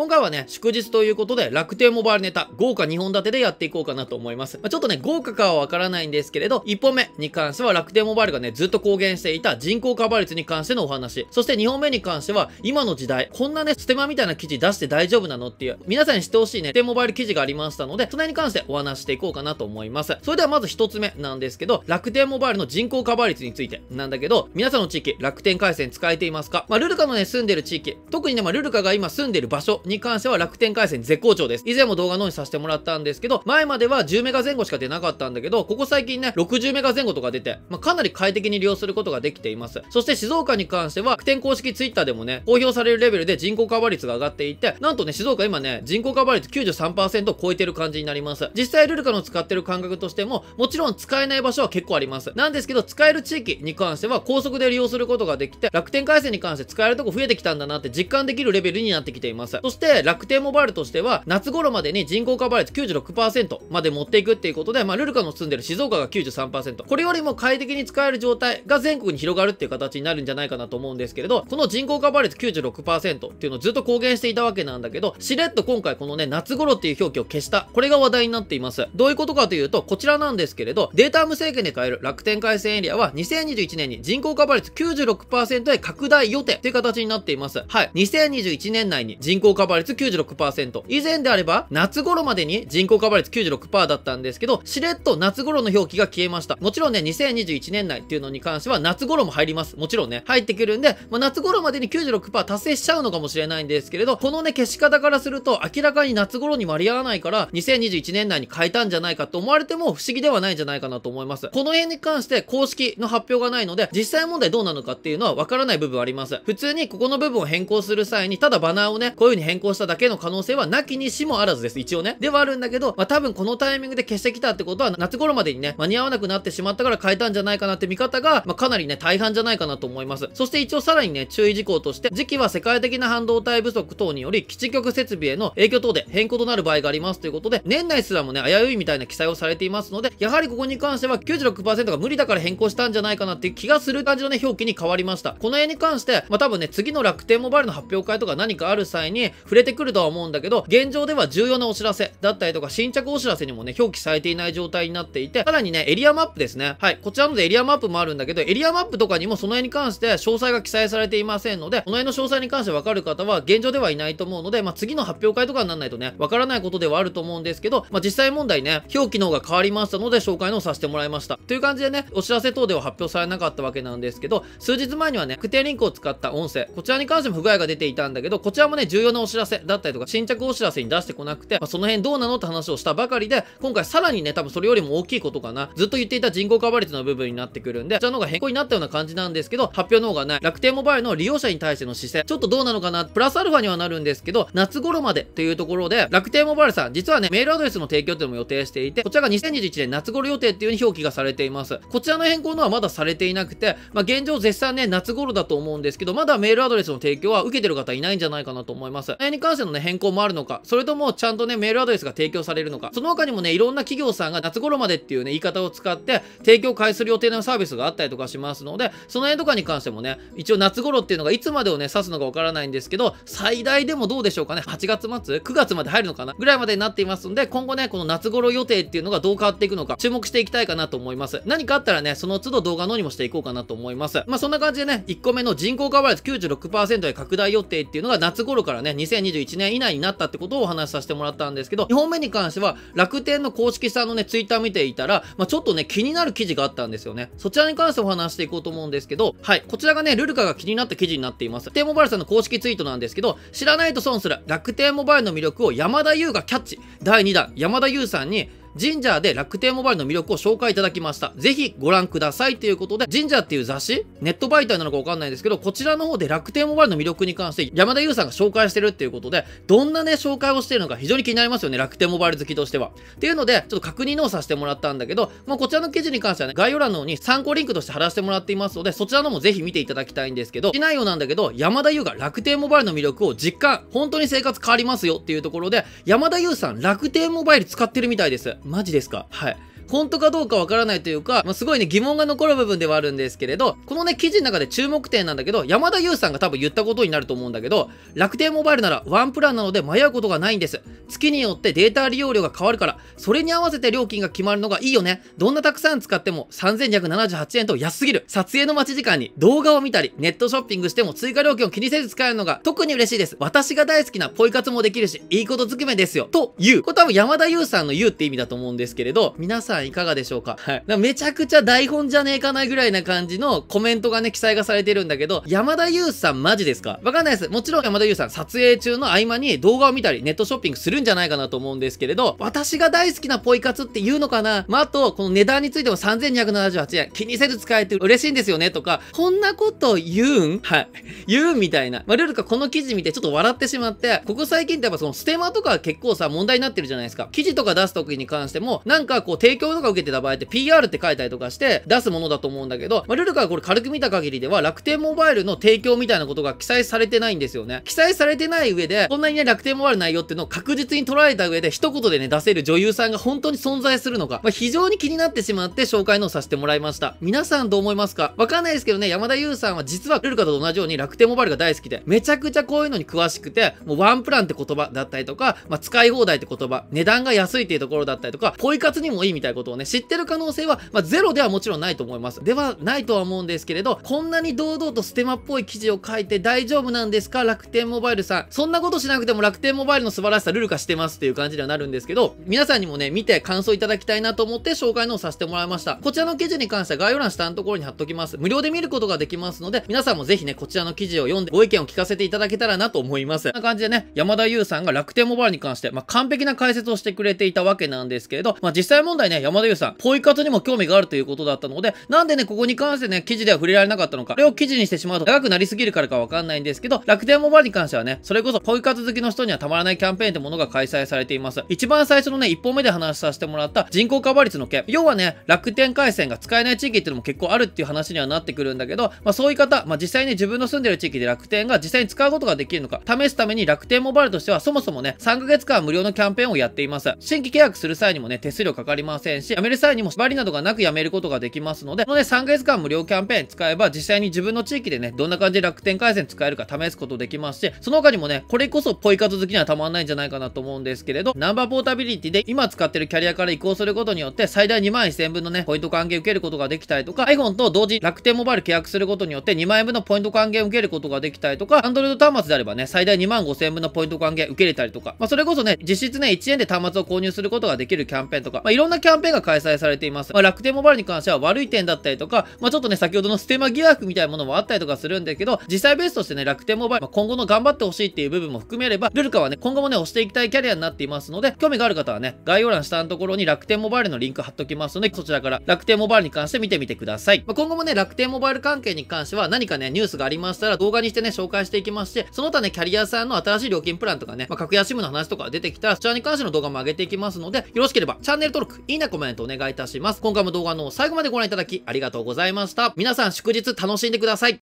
今回はね、祝日ということで、楽天モバイルネタ、豪華2本立てでやっていこうかなと思います。まあ、ちょっとね、豪華かはわからないんですけれど、1本目に関しては楽天モバイルがね、ずっと公言していた人口カバー率に関してのお話。そして2本目に関しては、今の時代、こんなね、ステマみたいな記事出して大丈夫なのっていう、皆さんに知ってほしいね、楽天モバイル記事がありましたので、それに関してお話していこうかなと思います。それではまず1つ目なんですけど、楽天モバイルの人口カバー率についてなんだけど、皆さんの地域、楽天回線使えていますかまあ、ルルカのね、住んでる地域、特にね、まあ、ルルカが今住んでる場所に関しては楽天回線絶好調です。以前も動画のにさせてもらったんですけど、前までは10メガ前後しか出なかったんだけど、ここ最近ね、60メガ前後とか出て、まあ、かなり快適に利用することができています。そして静岡に関しては、楽天公式 Twitter でもね、公表されるレベルで人口カバー率が上がっていて、なんとね、静岡今ね、人口カバー率93%を超えてる感じになります。実際ルルカの使ってる感覚としても、もちろん使えない場所は結構あります。なんですけど、使える地域に関しては高速で利用することができて、楽天回線に関して使えるとこ増えてきたんだなって実感できるレベルになってきています。そしして楽天モバイルとしては夏頃までに人口カバー率96%まで持っていくっていうことで、まあ、ルルカの住んでる静岡が93%これよりも快適に使える状態が全国に広がるっていう形になるんじゃないかなと思うんですけれどこの人口カバー率96%っていうのをずっと公言していたわけなんだけどしれっと今回このね夏頃っていう表記を消したこれが話題になっていますどういうことかというとこちらなんですけれどデータ無制限で買える楽天回線エリアは2021年に人口カバー率96%へ拡大予定という形になっていますはい2021年内に人口カバー率96%。以前であれば、夏頃までに人口カバー率96%だったんですけど、しれっと夏頃の表記が消えました。もちろんね、2021年内っていうのに関しては、夏頃も入ります。もちろんね、入ってくるんで、まあ、夏頃までに96%達成しちゃうのかもしれないんですけれど、このね、消し方からすると、明らかに夏頃に間に合わないから、2021年内に変えたんじゃないかと思われても不思議ではないんじゃないかなと思います。この辺に関して公式の発表がないので、実際問題どうなのかっていうのはわからない部分あります。普通にここの部分を変更する際に、ただバナーをね、こういう風に変更しただけの可能性はなきにしもあらずです。一応ね。ではあるんだけど、まあ、多分このタイミングで消してきたってことは、夏頃までにね、間に合わなくなってしまったから変えたんじゃないかなって見方が、まあ、かなりね、大半じゃないかなと思います。そして一応さらにね、注意事項として、時期は世界的な半導体不足等により、基地局設備への影響等で変更となる場合がありますということで、年内すらもね、危ういみたいな記載をされていますので、やはりここに関しては96%が無理だから変更したんじゃないかなっていう気がする感じのね、表記に変わりました。この絵に関して、まあ、多分ね、次の楽天モバイルの発表会とか何かある際に、触れてくるとは思うんだけど、現状では重要なお知らせだったりとか、新着お知らせにもね、表記されていない状態になっていて、さらにね、エリアマップですね。はい。こちらのでエリアマップもあるんだけど、エリアマップとかにもその辺に関して詳細が記載されていませんので、この辺の詳細に関してわかる方は現状ではいないと思うので、まあ、次の発表会とかにならないとね、わからないことではあると思うんですけど、まあ、実際問題ね、表記の方が変わりましたので、紹介のをさせてもらいました。という感じでね、お知らせ等では発表されなかったわけなんですけど、数日前にはね、特定リンクを使った音声、こちらに関しても不具合が出ていたんだけど、こちらもね、重要なお知らせだったりとか、新着お知らせに出してこなくて、まあ、その辺どうなのって話をしたばかりで、今回さらにね、多分それよりも大きいことかな。ずっと言っていた人口カバー率の部分になってくるんで、じゃあの方が変更になったような感じなんですけど、発表の方がない。楽天モバイルの利用者に対しての姿勢、ちょっとどうなのかな、プラスアルファにはなるんですけど、夏頃までというところで、楽天モバイルさん、実はね、メールアドレスの提供っていうのも予定していて、こちらが2021年夏頃予定っていう風に表記がされています。こちらの変更のはまだされていなくて、まあ、現状絶賛ね、夏頃だと思うんですけど、まだメールアドレスの提供は受けてる方いないんじゃないかなと思います。内に関してのね、変更もあるのか、それともちゃんとね、メールアドレスが提供されるのか、その他にもね、いろんな企業さんが夏頃までっていうね、言い方を使って、提供開始する予定のサービスがあったりとかしますので、その辺とかに関してもね、一応夏頃っていうのがいつまでをね、指すのかわからないんですけど、最大でもどうでしょうかね、8月末 ?9 月まで入るのかなぐらいまでになっていますので、今後ね、この夏頃予定っていうのがどう変わっていくのか、注目していきたいかなと思います。何かあったらね、その都度動画のにもしていこうかなと思います。まあ、そんな感じでね、1個目の人口カバー率96%へ拡大予定っていうのが夏頃からね、2021年以内になったってことをお話しさせてもらったんですけど、2本目に関しては楽天の公式さんのね、ツイッター見ていたら、まあ、ちょっとね、気になる記事があったんですよね。そちらに関してお話していこうと思うんですけど、はい、こちらがね、ルルカが気になった記事になっています。天モバイルさんの公式ツイートなんですけど、知らないと損する楽天モバイルの魅力を山田優がキャッチ。第2弾、山田優さんに、ジンジャーで楽天モバイルの魅力を紹介いただきました。ぜひご覧くださいということで、ジンジャーっていう雑誌、ネット媒体なのかわかんないですけど、こちらの方で楽天モバイルの魅力に関して山田優さんが紹介してるっていうことで、どんなね、紹介をしてるのか非常に気になりますよね。楽天モバイル好きとしては。っていうので、ちょっと確認をさせてもらったんだけど、まこちらの記事に関してはね、概要欄の方に参考リンクとして貼らせてもらっていますので、そちらの方もぜひ見ていただきたいんですけど、内容なんだけど、山田優が楽天モバイルの魅力を実感、本当に生活変わりますよっていうところで、山田優さん楽天モバイル使ってるみたいです。マジですかはい。本当かどうかわからないというか、まあ、すごいね、疑問が残る部分ではあるんですけれど、このね、記事の中で注目点なんだけど、山田優さんが多分言ったことになると思うんだけど、楽天モバイルならワンプランなので迷うことがないんです。月によってデータ利用量が変わるから、それに合わせて料金が決まるのがいいよね。どんなたくさん使っても3278円と安すぎる。撮影の待ち時間に動画を見たり、ネットショッピングしても追加料金を気にせず使えるのが特に嬉しいです。私が大好きなポイ活もできるし、いいことずくめですよ。という。これ多分山田優さんの言うって意味だと思うんですけれど、皆さんんいかがでしょうかはい。めちゃくちゃ台本じゃねえかないぐらいな感じのコメントがね、記載がされてるんだけど、山田優さんマジですかわかんないです。もちろん山田優さん撮影中の合間に動画を見たり、ネットショッピングするんじゃないかなと思うんですけれど、私が大好きなポイ活って言うのかなまあ、あと、この値段についても3278円、気にせず使えて嬉しいんですよねとか、こんなこと言うんはい。言うんみたいな。まあ、ルルカこの記事見てちょっと笑ってしまって、ここ最近ってやっぱそのステマとか結構さ、問題になってるじゃないですか。記事とか出す時に関しても、なんかこう提響とか受けてた場合って PR って書いたりとかして出すものだと思うんだけど、まあ、ルルカがこれ軽く見た限りでは楽天モバイルの提供みたいなことが記載されてないんですよね。記載されてない上で、こんなにね、楽天モバイル内容っていうのを確実に捉えた上で一言でね、出せる女優さんが本当に存在するのか、まあ、非常に気になってしまって紹介のさせてもらいました。皆さんどう思いますかわかんないですけどね、山田優さんは実はルルカと同じように楽天モバイルが大好きで、めちゃくちゃこういうのに詳しくて、もうワンプランって言葉だったりとか、まあ、使い放題って言葉、値段が安いっていうところだったりとか、ポイ活にもいいみたいないことをね、知ってる可能性は、まあ、ゼロではもちろんないと思います。では、ないとは思うんですけれど、こんなに堂々とステマっぽい記事を書いて大丈夫なんですか楽天モバイルさん。そんなことしなくても楽天モバイルの素晴らしさルル化してますっていう感じにはなるんですけど、皆さんにもね、見て感想いただきたいなと思って紹介のをさせてもらいました。こちらの記事に関しては概要欄下のところに貼っときます。無料で見ることができますので、皆さんもぜひね、こちらの記事を読んでご意見を聞かせていただけたらなと思います。こんな感じでね、山田優さんが楽天モバイルに関して、まあ、完璧な解説をしてくれていたわけなんですけれど、まあ、実際問題ね、山田優さん、ポイ活にも興味があるということだったので、なんでね、ここに関してね、記事では触れられなかったのか、これを記事にしてしまうと長くなりすぎるからかわかんないんですけど、楽天モバイルに関してはね、それこそポイ活好きの人にはたまらないキャンペーンってものが開催されています。一番最初のね、1本目で話させてもらった人口カバー率の件、要はね、楽天回線が使えない地域っていうのも結構あるっていう話にはなってくるんだけど、まあそういう方、まあ実際に自分の住んでる地域で楽天が実際に使うことができるのか、試すために楽天モバイルとしてはそもそもね、3ヶ月間無料のキャンペーンをやっています。新規契約する際にもね、手数料かかりませんせんし、辞める際にも縛りなどがなく辞めることができますので、このね、3ヶ月間無料キャンペーン使えば、実際に自分の地域でね、どんな感じで楽天回線使えるか試すことできますし、その他にもね、これこそポイ活好きにはたまんないんじゃないかなと思うんですけれど、ナンバーポータビリティで今使ってるキャリアから移行することによって、最大2万1000分のね、ポイント還元受けることができたりとか、iPhone と同時楽天モバイル契約することによって2万円分のポイント還元受けることができたりとか、Android 端末であればね、最大2万5000分のポイント還元受けれたりとか、まあ、それこそね、実質ね、1円で端末を購入することができるキャンペーンとか、まあ、いろんなキャンペーンンペーンが開催されています。まあ、楽天モバイルに関しては悪い点だったりとか、まあ、ちょっとね、先ほどのステマ疑惑みたいなものもあったりとかするんだけど、実際ベースとしてね、楽天モバイル、まあ、今後の頑張ってほしいっていう部分も含めれば、ルルカはね、今後もね、押していきたいキャリアになっていますので、興味がある方はね、概要欄下のところに楽天モバイルのリンク貼っときますので、そちらから楽天モバイルに関して見てみてください。まあ、今後もね、楽天モバイル関係に関しては何かね、ニュースがありましたら動画にしてね、紹介していきまして、その他ね、キャリアさんの新しい料金プランとかね、まあ、格安 SIM の話とか出てきたら、そちらに関しての動画も上げていきますので、よろしければチャンネル登録、いいねコメントお願いいたします。今回も動画の最後までご覧いただきありがとうございました。皆さん祝日楽しんでください。